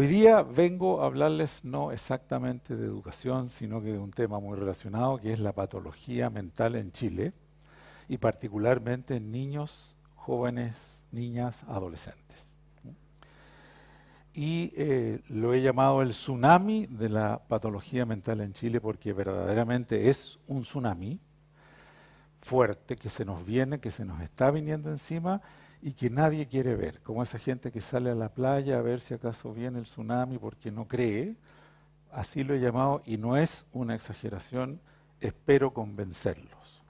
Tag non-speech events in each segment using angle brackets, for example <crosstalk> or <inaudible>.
Hoy día vengo a hablarles no exactamente de educación, sino que de un tema muy relacionado, que es la patología mental en Chile, y particularmente en niños, jóvenes, niñas, adolescentes. Y eh, lo he llamado el tsunami de la patología mental en Chile porque verdaderamente es un tsunami fuerte que se nos viene, que se nos está viniendo encima y que nadie quiere ver, como esa gente que sale a la playa a ver si acaso viene el tsunami porque no cree, así lo he llamado y no es una exageración, espero convencerlos.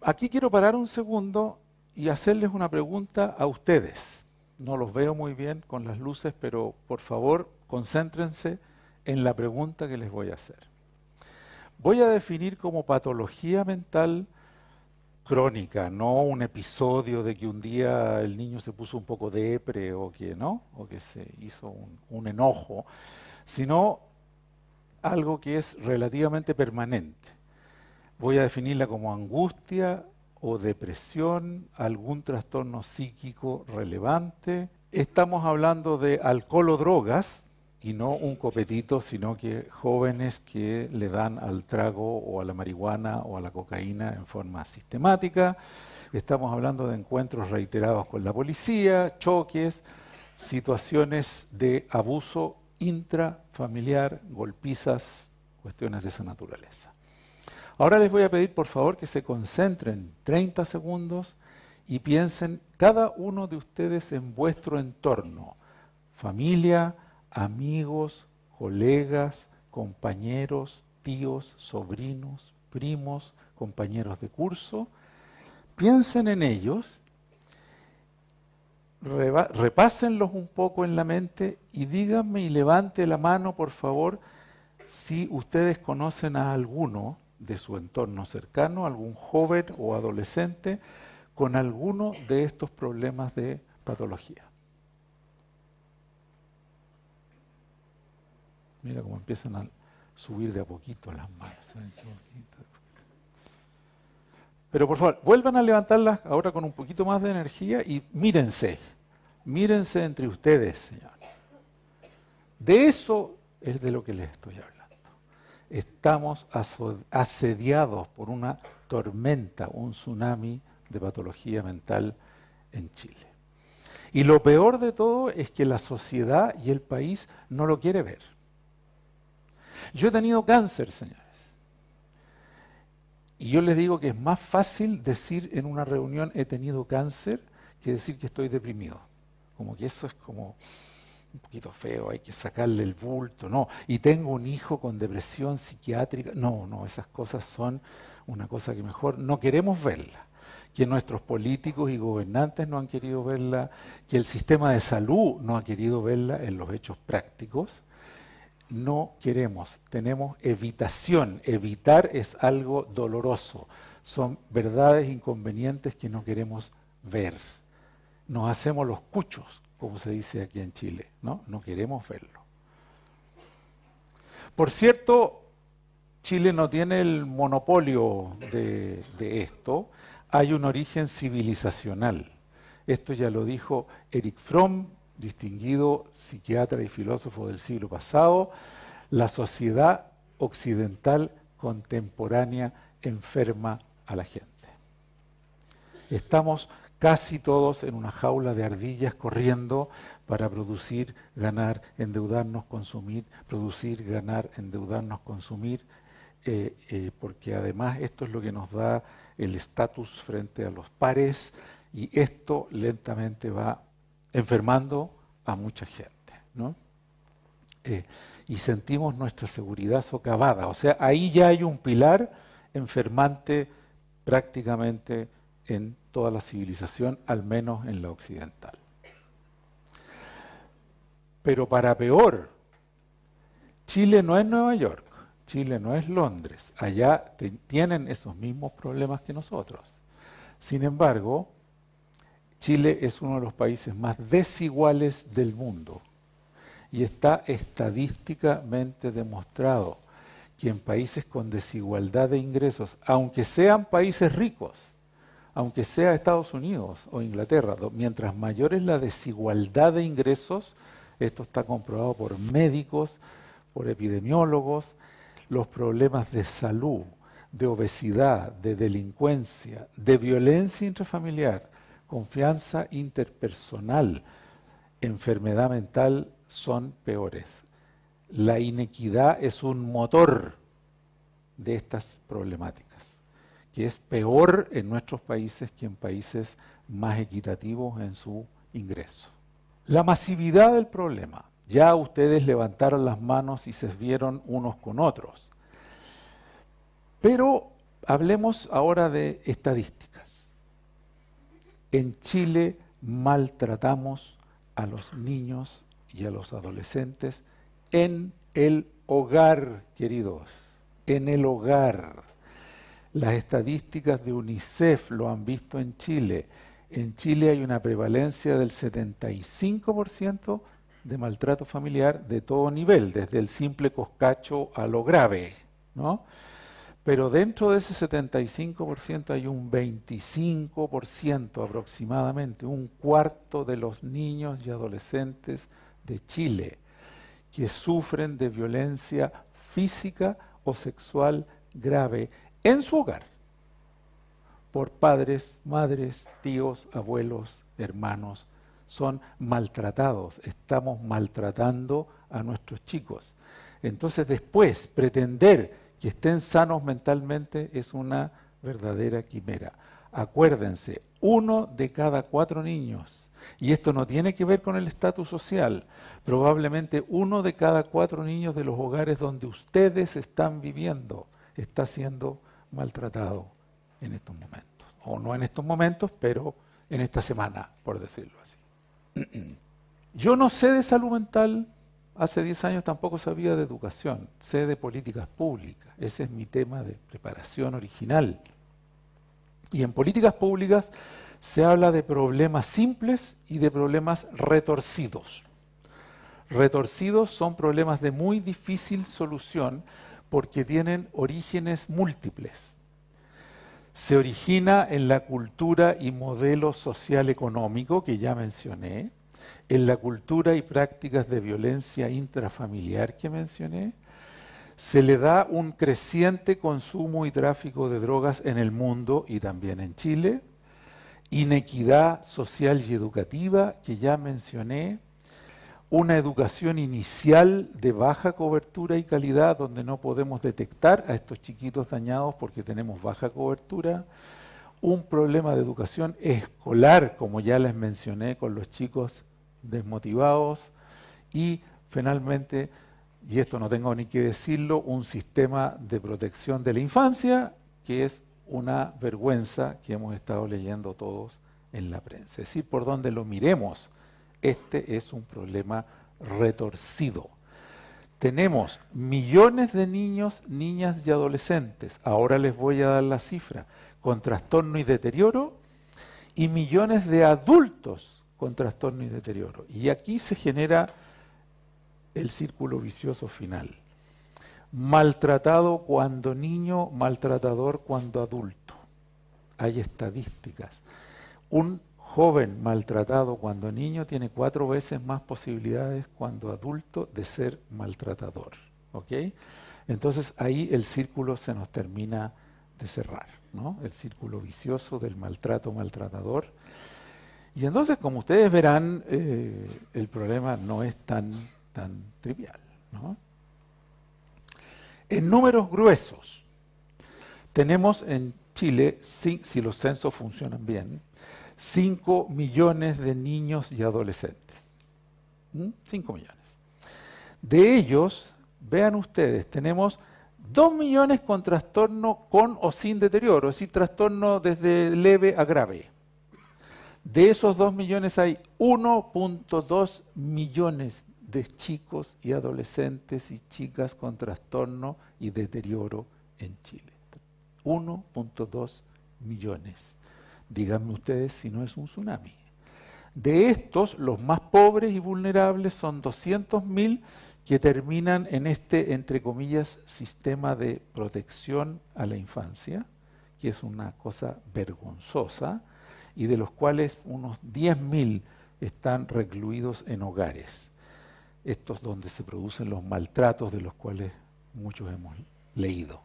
Aquí quiero parar un segundo y hacerles una pregunta a ustedes. No los veo muy bien con las luces, pero por favor concéntrense en la pregunta que les voy a hacer. Voy a definir como patología mental crónica, no un episodio de que un día el niño se puso un poco depre o que no, o que se hizo un, un enojo, sino algo que es relativamente permanente. Voy a definirla como angustia o depresión, algún trastorno psíquico relevante. Estamos hablando de alcohol o drogas, y no un copetito, sino que jóvenes que le dan al trago o a la marihuana o a la cocaína en forma sistemática. Estamos hablando de encuentros reiterados con la policía, choques, situaciones de abuso intrafamiliar, golpizas, cuestiones de esa naturaleza. Ahora les voy a pedir por favor que se concentren 30 segundos y piensen cada uno de ustedes en vuestro entorno, familia, amigos, colegas, compañeros, tíos, sobrinos, primos, compañeros de curso, piensen en ellos, repásenlos un poco en la mente y díganme y levante la mano, por favor, si ustedes conocen a alguno de su entorno cercano, algún joven o adolescente, con alguno de estos problemas de patología. Mira cómo empiezan a subir de a poquito las manos. Pero por favor, vuelvan a levantarlas ahora con un poquito más de energía y mírense. Mírense entre ustedes, señores. De eso es de lo que les estoy hablando. Estamos asediados por una tormenta, un tsunami de patología mental en Chile. Y lo peor de todo es que la sociedad y el país no lo quiere ver. Yo he tenido cáncer, señores. Y yo les digo que es más fácil decir en una reunión he tenido cáncer que decir que estoy deprimido. Como que eso es como un poquito feo, hay que sacarle el bulto, no. Y tengo un hijo con depresión psiquiátrica. No, no, esas cosas son una cosa que mejor no queremos verla que nuestros políticos y gobernantes no han querido verla, que el sistema de salud no ha querido verla en los hechos prácticos, no queremos, tenemos evitación. Evitar es algo doloroso, son verdades inconvenientes que no queremos ver. Nos hacemos los cuchos, como se dice aquí en Chile, ¿no? No queremos verlo. Por cierto, Chile no tiene el monopolio de, de esto, hay un origen civilizacional. Esto ya lo dijo Eric Fromm, distinguido psiquiatra y filósofo del siglo pasado, la sociedad occidental contemporánea enferma a la gente. Estamos casi todos en una jaula de ardillas corriendo para producir, ganar, endeudarnos, consumir, producir, ganar, endeudarnos, consumir, eh, eh, porque además esto es lo que nos da el estatus frente a los pares y esto lentamente va enfermando a mucha gente, eh, y sentimos nuestra seguridad socavada. O sea, ahí ya hay un pilar enfermante prácticamente en toda la civilización, al menos en la occidental. Pero para peor, Chile no es Nueva York, Chile no es Londres, allá tienen esos mismos problemas que nosotros. Sin embargo, Chile es uno de los países más desiguales del mundo y está estadísticamente demostrado que en países con desigualdad de ingresos, aunque sean países ricos, aunque sea Estados Unidos o Inglaterra, mientras mayor es la desigualdad de ingresos, esto está comprobado por médicos, por epidemiólogos, los problemas de salud, de obesidad, de delincuencia, de violencia intrafamiliar, confianza interpersonal, enfermedad mental son peores. La inequidad es un motor de estas problemáticas, que es peor en nuestros países que en países más equitativos en su ingreso. La masividad del problema. Ya ustedes levantaron las manos y se vieron unos con otros. Pero hablemos ahora de estadísticas en Chile maltratamos a los niños y a los adolescentes en el hogar, queridos, en el hogar. Las estadísticas de UNICEF lo han visto en Chile. En Chile hay una prevalencia del 75% de maltrato familiar de todo nivel, desde el simple coscacho a lo grave, ¿no? Pero dentro de ese 75% hay un 25% aproximadamente, un cuarto de los niños y adolescentes de Chile que sufren de violencia física o sexual grave en su hogar por padres, madres, tíos, abuelos, hermanos. Son maltratados, estamos maltratando a nuestros chicos. Entonces después pretender que estén sanos mentalmente es una verdadera quimera. Acuérdense, uno de cada cuatro niños, y esto no tiene que ver con el estatus social, probablemente uno de cada cuatro niños de los hogares donde ustedes están viviendo está siendo maltratado en estos momentos. O no en estos momentos, pero en esta semana, por decirlo así. <clears throat> Yo no sé de salud mental, Hace 10 años tampoco sabía de educación, sé de políticas públicas, ese es mi tema de preparación original. Y en políticas públicas se habla de problemas simples y de problemas retorcidos. Retorcidos son problemas de muy difícil solución porque tienen orígenes múltiples. Se origina en la cultura y modelo social económico que ya mencioné, en la cultura y prácticas de violencia intrafamiliar que mencioné, se le da un creciente consumo y tráfico de drogas en el mundo y también en Chile, inequidad social y educativa que ya mencioné, una educación inicial de baja cobertura y calidad donde no podemos detectar a estos chiquitos dañados porque tenemos baja cobertura, un problema de educación escolar, como ya les mencioné con los chicos desmotivados y finalmente, y esto no tengo ni que decirlo, un sistema de protección de la infancia que es una vergüenza que hemos estado leyendo todos en la prensa. Es decir, por donde lo miremos, este es un problema retorcido. Tenemos millones de niños, niñas y adolescentes, ahora les voy a dar la cifra, con trastorno y deterioro, y millones de adultos con trastorno y deterioro. Y aquí se genera el círculo vicioso final. Maltratado cuando niño, maltratador cuando adulto. Hay estadísticas. Un joven maltratado cuando niño tiene cuatro veces más posibilidades cuando adulto de ser maltratador. Entonces ahí el círculo se nos termina de cerrar, ¿no? el círculo vicioso del maltrato maltratador y entonces, como ustedes verán, eh, el problema no es tan, tan trivial. En números gruesos, tenemos en Chile, si, si los censos funcionan bien, 5 millones de niños y adolescentes. 5 millones. De ellos, vean ustedes, tenemos 2 millones con trastorno con o sin deterioro, es decir, trastorno desde leve a grave. De esos 2 millones hay 1.2 millones de chicos y adolescentes y chicas con trastorno y deterioro en Chile. 1.2 millones. Díganme ustedes si no es un tsunami. De estos, los más pobres y vulnerables son 200.000 que terminan en este, entre comillas, sistema de protección a la infancia, que es una cosa vergonzosa, y de los cuales unos 10.000 están recluidos en hogares. Estos donde se producen los maltratos de los cuales muchos hemos leído.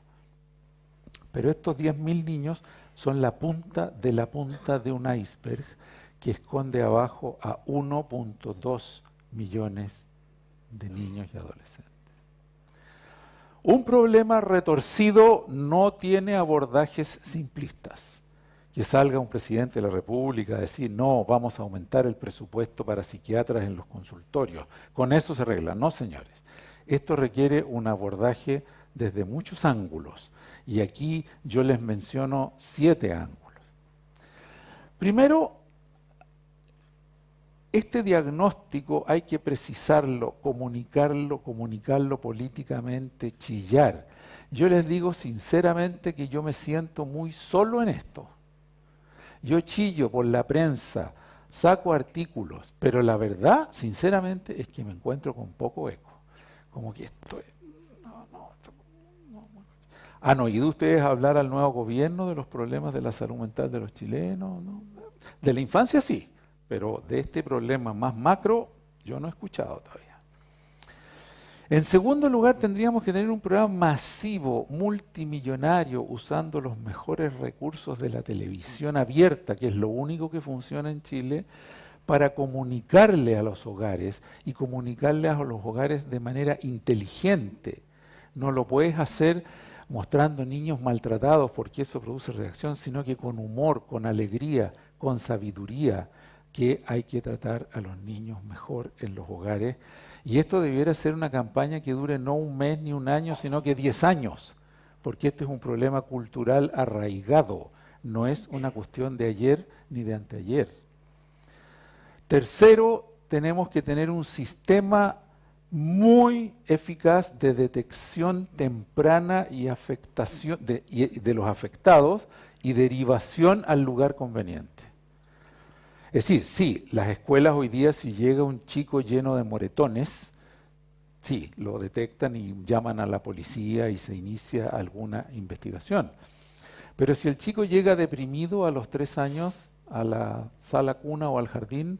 Pero estos 10.000 niños son la punta de la punta de un iceberg que esconde abajo a 1.2 millones de niños y adolescentes. Un problema retorcido no tiene abordajes simplistas que salga un presidente de la República a decir, no, vamos a aumentar el presupuesto para psiquiatras en los consultorios. Con eso se arregla. No, señores. Esto requiere un abordaje desde muchos ángulos. Y aquí yo les menciono siete ángulos. Primero, este diagnóstico hay que precisarlo, comunicarlo, comunicarlo políticamente, chillar. Yo les digo sinceramente que yo me siento muy solo en esto yo chillo por la prensa, saco artículos, pero la verdad, sinceramente, es que me encuentro con poco eco. Como que estoy... no, no, no, ¿Han oído ustedes hablar al nuevo gobierno de los problemas de la salud mental de los chilenos? De la infancia sí, pero de este problema más macro yo no he escuchado todavía. En segundo lugar, tendríamos que tener un programa masivo, multimillonario, usando los mejores recursos de la televisión abierta, que es lo único que funciona en Chile, para comunicarle a los hogares y comunicarle a los hogares de manera inteligente. No lo puedes hacer mostrando niños maltratados porque eso produce reacción, sino que con humor, con alegría, con sabiduría, que hay que tratar a los niños mejor en los hogares y esto debiera ser una campaña que dure no un mes ni un año, sino que 10 años, porque este es un problema cultural arraigado, no es una cuestión de ayer ni de anteayer. Tercero, tenemos que tener un sistema muy eficaz de detección temprana y afectación de los afectados y derivación al lugar conveniente. Es decir, sí, las escuelas hoy día si llega un chico lleno de moretones, sí, lo detectan y llaman a la policía y se inicia alguna investigación. Pero si el chico llega deprimido a los tres años a la sala cuna o al jardín,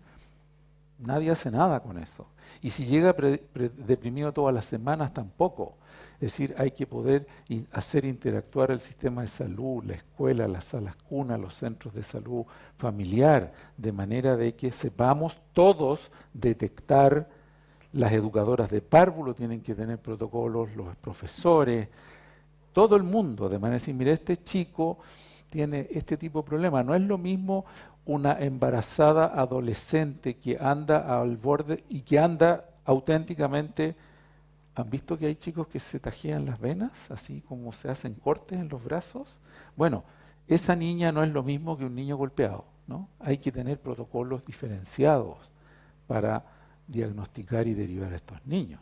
Nadie hace nada con eso. Y si llega deprimido todas las semanas, tampoco. Es decir, hay que poder hacer interactuar el sistema de salud, la escuela, las salas cunas, los centros de salud familiar, de manera de que sepamos todos detectar, las educadoras de párvulo tienen que tener protocolos, los profesores, todo el mundo, de manera de decir, mire, este chico tiene este tipo de problema. No es lo mismo una embarazada adolescente que anda al borde y que anda auténticamente... ¿Han visto que hay chicos que se tajean las venas, así como se hacen cortes en los brazos? Bueno, esa niña no es lo mismo que un niño golpeado, ¿no? Hay que tener protocolos diferenciados para diagnosticar y derivar a estos niños.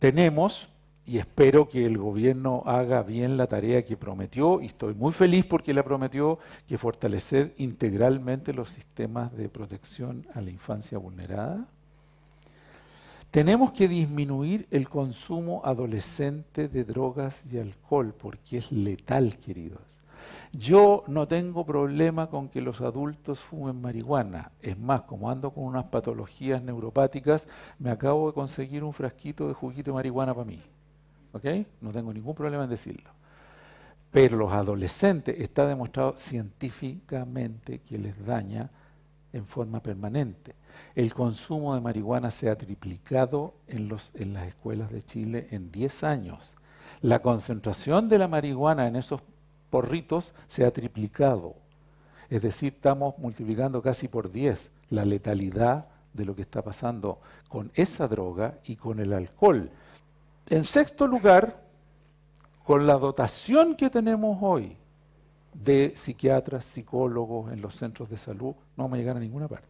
tenemos y espero que el gobierno haga bien la tarea que prometió y estoy muy feliz porque la prometió que fortalecer integralmente los sistemas de protección a la infancia vulnerada. Tenemos que disminuir el consumo adolescente de drogas y alcohol porque es letal, queridos. Yo no tengo problema con que los adultos fumen marihuana. Es más, como ando con unas patologías neuropáticas, me acabo de conseguir un frasquito de juguito de marihuana para mí. ¿ok? No tengo ningún problema en decirlo. Pero los adolescentes está demostrado científicamente que les daña en forma permanente. El consumo de marihuana se ha triplicado en, los, en las escuelas de Chile en 10 años. La concentración de la marihuana en esos porritos se ha triplicado. Es decir, estamos multiplicando casi por 10 la letalidad de lo que está pasando con esa droga y con el alcohol. En sexto lugar, con la dotación que tenemos hoy de psiquiatras, psicólogos en los centros de salud, no vamos a llegar a ninguna parte.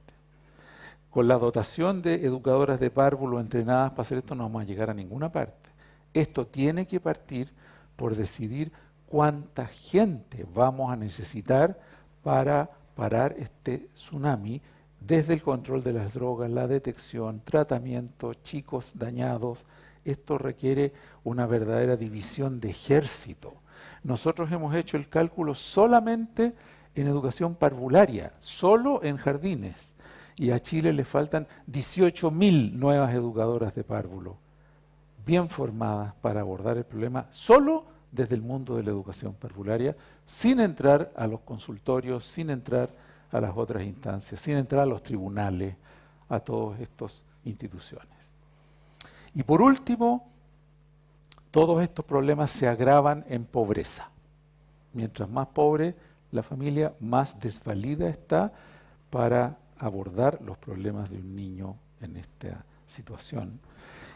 Con la dotación de educadoras de párvulo entrenadas para hacer esto, no vamos a llegar a ninguna parte. Esto tiene que partir por decidir cuánta gente vamos a necesitar para parar este tsunami desde el control de las drogas, la detección, tratamiento, chicos dañados, esto requiere una verdadera división de ejército. Nosotros hemos hecho el cálculo solamente en educación parvularia, solo en jardines. Y a Chile le faltan 18.000 nuevas educadoras de párvulo, bien formadas para abordar el problema solo desde el mundo de la educación parvularia, sin entrar a los consultorios, sin entrar a las otras instancias, sin entrar a los tribunales, a todas estas instituciones. Y por último, todos estos problemas se agravan en pobreza. Mientras más pobre la familia, más desvalida está para abordar los problemas de un niño en esta situación.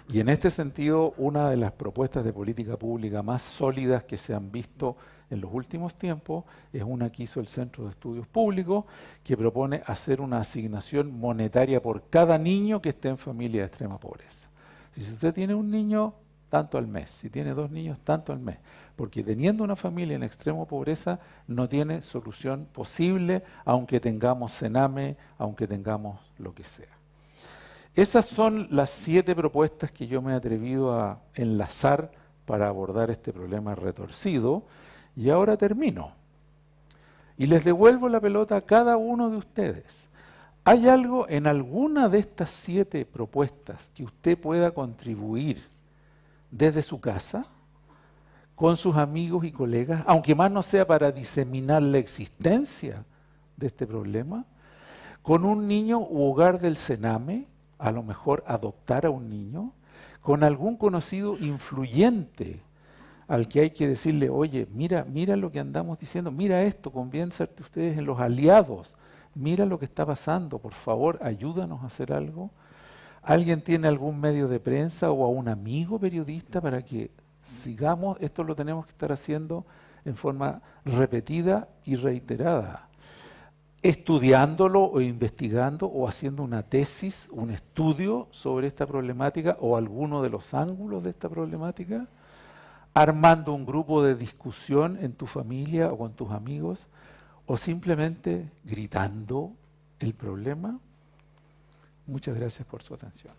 Y en este sentido, una de las propuestas de política pública más sólidas que se han visto en los últimos tiempos es una que hizo el Centro de Estudios Públicos, que propone hacer una asignación monetaria por cada niño que esté en familia de extrema pobreza. Si usted tiene un niño, tanto al mes. Si tiene dos niños, tanto al mes. Porque teniendo una familia en extremo pobreza no tiene solución posible, aunque tengamos cename, aunque tengamos lo que sea. Esas son las siete propuestas que yo me he atrevido a enlazar para abordar este problema retorcido. Y ahora termino. Y les devuelvo la pelota a cada uno de ustedes. ¿Hay algo en alguna de estas siete propuestas que usted pueda contribuir desde su casa, con sus amigos y colegas, aunque más no sea para diseminar la existencia de este problema? ¿Con un niño u hogar del Sename, a lo mejor adoptar a un niño? ¿Con algún conocido influyente al que hay que decirle, oye, mira, mira lo que andamos diciendo, mira esto, conviénsate ustedes en los aliados? mira lo que está pasando, por favor, ayúdanos a hacer algo. ¿Alguien tiene algún medio de prensa o a un amigo periodista para que sigamos? Esto lo tenemos que estar haciendo en forma repetida y reiterada, estudiándolo o investigando o haciendo una tesis, un estudio sobre esta problemática o alguno de los ángulos de esta problemática, armando un grupo de discusión en tu familia o con tus amigos, o simplemente gritando el problema? Muchas gracias por su atención.